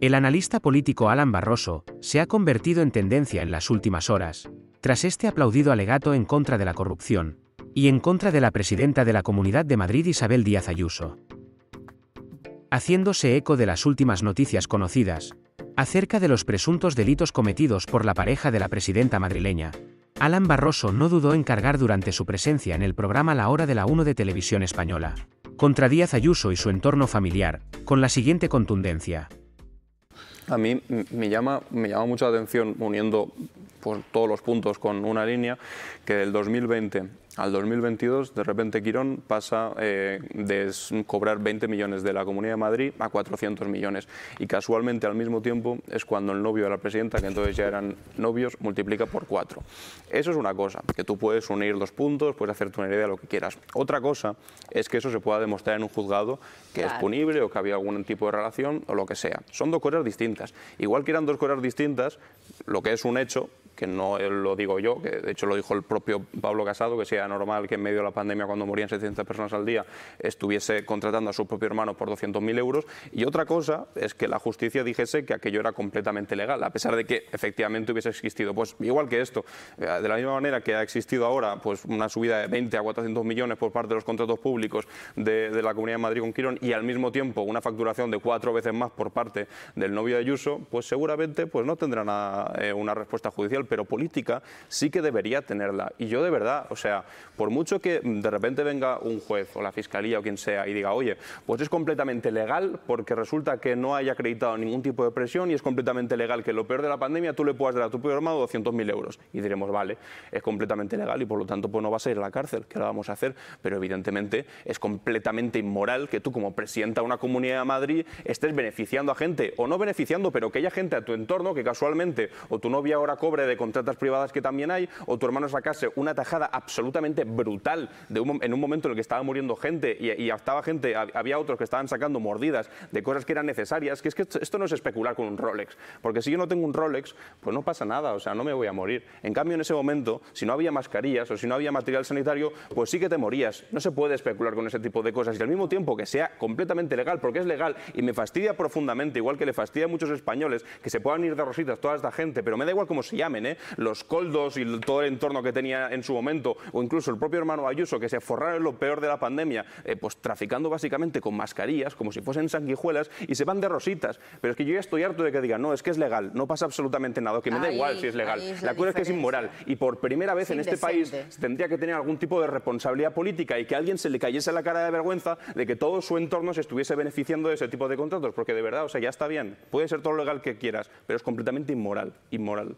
El analista político Alan Barroso se ha convertido en tendencia en las últimas horas, tras este aplaudido alegato en contra de la corrupción, y en contra de la presidenta de la Comunidad de Madrid Isabel Díaz Ayuso. Haciéndose eco de las últimas noticias conocidas, acerca de los presuntos delitos cometidos por la pareja de la presidenta madrileña, Alan Barroso no dudó en cargar durante su presencia en el programa La Hora de la 1 de Televisión Española, contra Díaz Ayuso y su entorno familiar, con la siguiente contundencia a mí me llama, me llama mucho atención, uniendo pues, todos los puntos con una línea, que del 2020 al 2022, de repente Quirón pasa eh, de cobrar 20 millones de la Comunidad de Madrid a 400 millones. Y casualmente al mismo tiempo es cuando el novio de la presidenta, que entonces ya eran novios, multiplica por cuatro. Eso es una cosa, que tú puedes unir dos puntos, puedes hacer tu idea lo que quieras. Otra cosa es que eso se pueda demostrar en un juzgado que es punible o que había algún tipo de relación o lo que sea. Son dos cosas distintas. Igual que eran dos cosas distintas, lo que es un hecho que no lo digo yo, que de hecho lo dijo el propio Pablo Casado, que sea normal que en medio de la pandemia, cuando morían 700 personas al día, estuviese contratando a su propio hermano por 200.000 euros. Y otra cosa es que la justicia dijese que aquello era completamente legal, a pesar de que efectivamente hubiese existido. Pues igual que esto, eh, de la misma manera que ha existido ahora pues una subida de 20 a 400 millones por parte de los contratos públicos de, la Comunidad de Madrid con Quirón y al mismo tiempo una facturación de cuatro veces más por parte del novio de Ayuso, pues seguramente pues no tendrán eh, una respuesta judicial pero política sí que debería tenerla. Y yo de verdad, o sea, por mucho que de repente venga un juez o la fiscalía o quien sea y diga, oye, pues es completamente legal porque resulta que no haya acreditado ningún tipo de presión y es completamente legal que lo peor de la pandemia tú le puedas dar a tu peor armado 200.000 euros. Y diremos, vale, es completamente legal y por lo tanto pues no vas a ir a la cárcel, que la vamos a hacer, pero evidentemente es completamente inmoral que tú como presidenta de una comunidad de Madrid estés beneficiando a gente o no beneficiando, pero que haya gente a tu entorno que casualmente o tu novia ahora cobre de contratas privadas que también hay, o tu hermano sacase una tajada absolutamente brutal de un, en un momento en el que estaba muriendo gente y, y, gente, había otros que estaban sacando mordidas de cosas que eran necesarias, que es que esto no es especular con un Rolex, porque si yo no tengo un Rolex, pues no pasa nada, o sea, no me voy a morir. En cambio, en ese momento, si no había mascarillas o si no había material sanitario, pues sí que te morías. No se puede especular con ese tipo de cosas y al mismo tiempo que sea completamente legal, porque es legal y me fastidia profundamente, igual que le fastidia a muchos españoles que se puedan ir de rositas toda esta gente, pero me da igual cómo se llamen, ¿eh? los coldos y todo el entorno que tenía en su momento, o incluso el propio hermano Ayuso, que se forraron en lo peor de la pandemia, eh, pues traficando básicamente con mascarillas, como si fuesen sanguijuelas, y se van de rositas. Pero es que yo ya estoy harto de que digan, no, es que es legal, no pasa absolutamente nada, que me da igual si es legal. la, cosa es que es inmoral. Y por primera vez en este país tendría que tener algún tipo de responsabilidad política y que alguien se le cayese la cara de vergüenza de que todo su entorno se estuviese beneficiando de ese tipo de contratos, porque de verdad, o sea, ya está bien, puede ser todo legal que quieras, pero es completamente inmoral, inmoral.